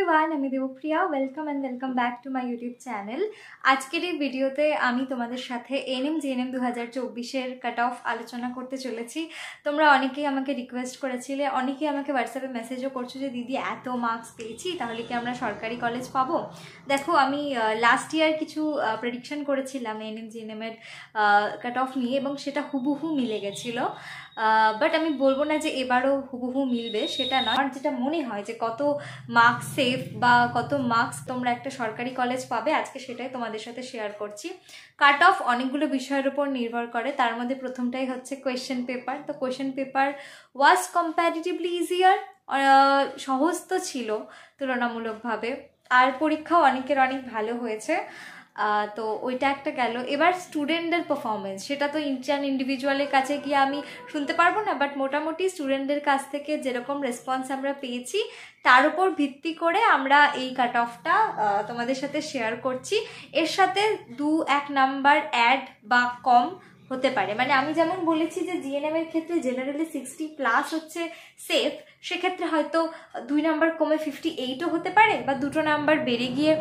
everyone আমি Debpriya welcome and welcome back to my YouTube channel আজকের এই ভিডিওতে আমি তোমাদের সাথে এনএম জিএনএম দু হাজার চব্বিশের কাট অফ আলোচনা করতে চলেছি তোমরা অনেকেই আমাকে রিকোয়েস্ট করেছিলে অনেকেই আমাকে হোয়াটসঅ্যাপে মেসেজও করছো যে দিদি এত মার্কস পেয়েছি তাহলে কি আমরা সরকারি কলেজ পাবো দেখো আমি লাস্ট ইয়ার কিছু প্রেডিকশন করেছিলাম এনএম জিএনএমের কাট অফ নিয়ে এবং সেটা হুবহু মিলে গেছিলো বাট আমি বলবো না যে এবারও হুবহু মিলবে সেটা নয় যেটা মনে হয় যে কত মার্কসে সেফ বা কত মার্কস তোমরা একটা সরকারি কলেজ পাবে আজকে সেটাই তোমাদের সাথে শেয়ার করছি কাট অফ অনেকগুলো বিষয়ের উপর নির্ভর করে তার মধ্যে প্রথমটাই হচ্ছে কোয়েশ্চেন পেপার তো question paper was comparatively easier সহজ তো ছিল তুলনামূলকভাবে আর পরীক্ষাও অনেকের অনেক ভালো হয়েছে তো ওইটা একটা গেল এবার স্টুডেন্টদের পারফরমেন্স সেটা তো ইন্ডিয়ান ইন্ডিভিজুয়ালের কাছে গিয়ে আমি শুনতে পারবো না বাট মোটামুটি স্টুডেন্টদের কাছ থেকে যেরকম রেসপন্স আমরা পেয়েছি তার উপর ভিত্তি করে আমরা এই কাট অফটা তোমাদের সাথে শেয়ার করছি এর সাথে দু এক নাম্বার অ্যাড বা কম হতে পারে মানে আমি যেমন বলেছি যে জিএনএম এর ক্ষেত্রে জেনারেলি সিক্সটি প্লাস হচ্ছে সেফ সেক্ষেত্রে হয়তো দুই নাম্বার কমে ফিফটি এইটও হতে পারে বা দুটো নাম্বার বেড়ে গিয়ে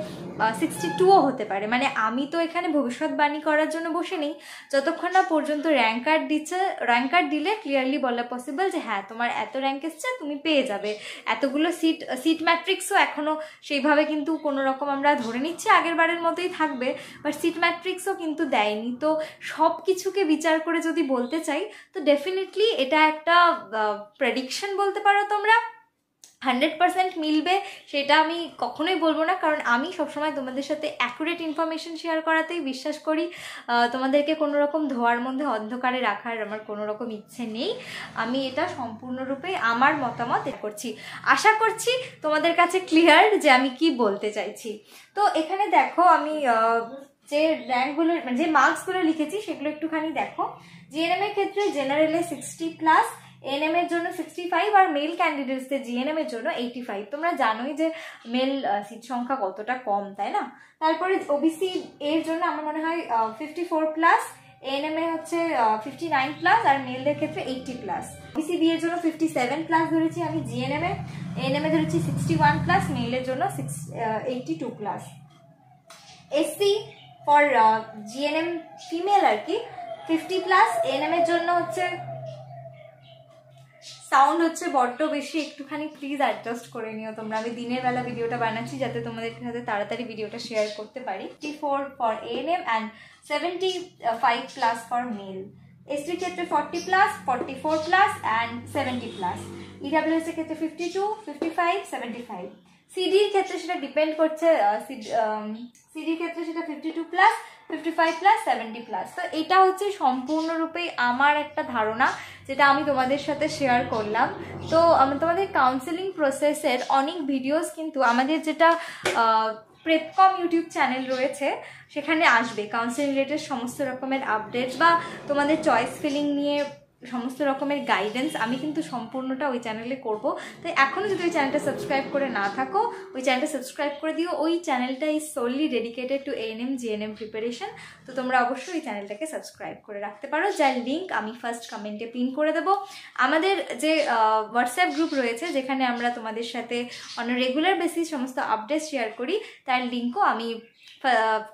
সিক্সটি টুও হতে পারে মানে আমি তো এখানে ভবিষ্যৎবাণী করার জন্য বসে নেই যতক্ষণ না পর্যন্ত র্যাঙ্ক কার্ড দিচ্ছে র্যাঙ্ক কার্ড দিলে ক্লিয়ারলি বলা পসিবল যে হ্যাঁ তোমার এত র্যাঙ্ক এসছে তুমি পেয়ে যাবে এতগুলো সিট সিট ম্যাট্রিক্সও এখনও সেইভাবে কিন্তু কোনো রকম আমরা ধরে নিচ্ছি আগের বারের মতোই থাকবে বাট সিট ম্যাট্রিক্সও কিন্তু দেয়নি তো সব কিছুকে কিছুকে বিচার করে যদি বলতে চাই তো ডেফিনেটলি এটা একটা প্রেডিকশন বলতে পারো তোমরা হান্ড্রেড পারসেন্ট মিলবে সেটা আমি কখনোই বলবো না কারণ আমি সবসময় তোমাদের সাথে অ্যাকুরেট ইনফরমেশন শেয়ার করাতেই বিশ্বাস করি তোমাদেরকে কোনো রকম ধোয়ার মধ্যে অন্ধকারে রাখার আমার কোনো রকম ইচ্ছে নেই আমি এটা সম্পূর্ণরূপে আমার মতামত করছি আশা করছি তোমাদের কাছে ক্লিয়ার যে আমি কি বলতে চাইছি তো এখানে দেখো আমি যে র্যাঙ্কগুলো মানে যে মার্কসগুলো লিখেছি সেগুলো একটুখানি দেখো জিএনএম এর ক্ষেত্রে জেনারেলে সিক্সটি প্লাস এনএম এর জন্য সিক্সটি ফাইভ আর মেল ক্যান্ডিডেটসদের জিএনএম এর জন্য এইটি ফাইভ তোমরা জানোই যে মেল সিট সংখ্যা কতটা কম তাই না তারপরে ওবিসি এর জন্য আমার মনে হয় ফিফটি ফোর প্লাস এএনএম এ হচ্ছে ফিফটি নাইন প্লাস আর মেলদের ক্ষেত্রে এইটটি প্লাস ওবিসি বি এর জন্য ফিফটি সেভেন প্লাস ধরেছি আমি জিএনএম এ এনএম এ ধরেছি সিক্সটি ওয়ান প্লাস মেলের জন্য six eighty two plus SC for GNM female আর কি ফিফটি প্লাস এনএম এর জন্য হচ্ছে সাউন্ড হচ্ছে বড্ড বেশি একটুখানি প্লিজ অ্যাডজাস্ট করে নিও তোমরা আমি দিনের বেলা ভিডিওটা বানাচ্ছি যাতে তোমাদের সাথে তাড়াতাড়ি ভিডিওটা শেয়ার করতে পারি fifty four for NM and seventy five plus for male এসটির ক্ষেত্রে forty plus forty four plus and seventy plus ইডাব্লিউএসের ক্ষেত্রে fifty two fifty five seventy five সিডির ক্ষেত্রে সেটা ডিপেন্ড করছে সিডির um, ক্ষেত্রে সেটা fifty two plus fifty five plus seventy plus তো এটা হচ্ছে সম্পূর্ণরূপে আমার একটা ধারণা যেটা আমি তোমাদের সাথে শেয়ার করলাম তো তোমাদের কাউন্সেলিং প্রসেসের অনেক ভিডিওস কিন্তু আমাদের যেটা প্রেপকম ইউটিউব চ্যানেল রয়েছে সেখানে আসবে কাউন্সেলিং রিলেটেড সমস্ত রকমের আপডেট বা তোমাদের চয়েস ফিলিং নিয়ে সমস্ত রকমের গাইডেন্স আমি কিন্তু সম্পূর্ণটা ওই চ্যানেলে করব তাই এখনও যদি ওই চ্যানেলটা সাবস্ক্রাইব করে না থাকো ওই চ্যানেলটা সাবস্ক্রাইব করে দিও ওই চ্যানেলটা is solely dedicated to ANM GNM preparation তো তোমরা অবশ্যই ওই চ্যানেলটাকে সাবস্ক্রাইব করে রাখতে পারো যার লিঙ্ক আমি ফার্স্ট কমেন্টে পিন করে দেবো আমাদের যে হোয়াটসঅ্যাপ গ্রুপ রয়েছে যেখানে আমরা তোমাদের সাথে অন্য রেগুলার বেসিস সমস্ত আপডেট শেয়ার করি তার লিঙ্কও আমি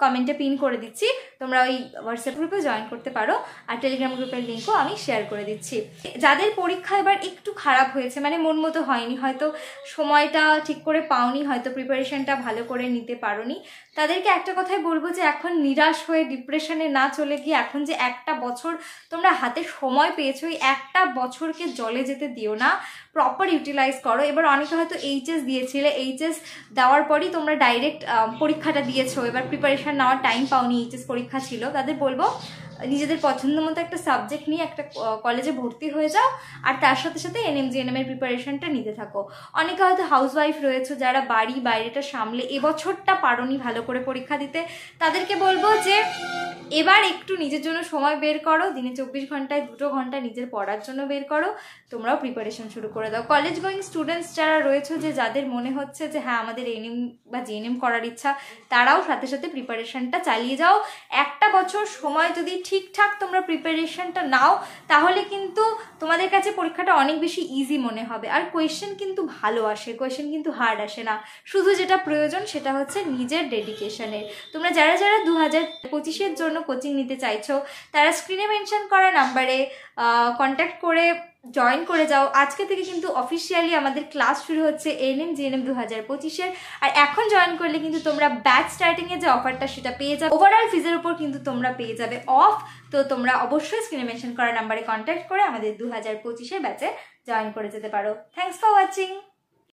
কমেন্টে পিন করে দিচ্ছি তোমরা ওই হোয়াটসঅ্যাপ গ্রুপে জয়েন করতে পারো আর টেলিগ্রাম গ্রুপের লিঙ্কও আমি শেয়ার করে দিচ্ছি যাদের পরীক্ষা এবার একটু খারাপ হয়েছে মানে মন মতো হয়নি হয়তো সময়টা ঠিক করে পাওনি হয়তো প্রিপারেশনটা ভালো করে নিতে পারোনি তাদেরকে একটা কথাই বলবো যে এখন নিরাশ হয়ে ডিপ্রেশনে না চলে গিয়ে এখন যে একটা বছর তোমরা হাতে সময় পেয়েছো ওই একটা বছরকে জলে যেতে দিও না প্রপার ইউটিলাইজ করো এবার অনেকে হয়তো এইচএস দিয়েছিলে এইচএস দেওয়ার পরই তোমরা ডাইরেক্ট পরীক্ষাটা দিয়েছো এবার প্রিপারেশান নেওয়ার টাইম পাওনি এইচএস পরীক্ষা ছিল তাদের বলবো নিজেদের পছন্দ মতো একটা সাবজেক্ট নিয়ে একটা কলেজে ভর্তি হয়ে যাও আর তার সাথে সাথে এন এর প্রিপারেশনটা নিতে থাকো অনেকে হয়তো হাউসওয়াইফ রয়েছে যারা বাড়ি বাইরেটা সামলে এবছরটা পারোনি ভালো করে পরীক্ষা দিতে তাদেরকে বলবো যে এবার একটু নিজের জন্য সময় বের করো দিনে চব্বিশ ঘন্টায় দুটো ঘন্টা নিজের পড়ার জন্য বের করো তোমরাও প্রিপারেশন শুরু করে দাও কলেজ গোয়িং স্টুডেন্টস যারা রয়েছে যে যাদের মনে হচ্ছে যে হ্যাঁ আমাদের এনএম বা জেএনএম করার ইচ্ছা তারাও সাথে সাথে প্রিপারেশনটা চালিয়ে যাও একটা বছর সময় যদি ঠিকঠাক তোমরা প্রিপারেশনটা নাও তাহলে কিন্তু তোমাদের কাছে পরীক্ষাটা অনেক বেশি ইজি মনে হবে আর কোয়েশ্চেন কিন্তু ভালো আসে কোয়েশ্চেন কিন্তু হার্ড আসে না শুধু যেটা প্রয়োজন সেটা হচ্ছে নিজের ডেডিকেশনের তোমরা যারা যারা দু হাজার পঁচিশের জন্য কোচিং নিতে চাইছো তারা স্ক্রিনে মেনশান করা নাম্বারে কন্ট্যাক্ট করে জয়েন করে যাও আজকে থেকে কিন্তু অফিসিয়ালি আমাদের ক্লাস শুরু হচ্ছে এন এম দু হাজার পঁচিশের আর এখন জয়েন করলে কিন্তু তোমরা ব্যাচ স্টার্টিংয়ে যে অফারটা সেটা পেয়ে যাবে ওভারঅল ফিজের উপর কিন্তু তোমরা পেয়ে যাবে অফ তো তোমরা অবশ্যই স্ক্রিনে মেনশন করা নাম্বারে কন্ট্যাক্ট করে আমাদের দু হাজার পঁচিশের ব্যাচে জয়েন করে যেতে পারো থ্যাংকস ফর ওয়াচিং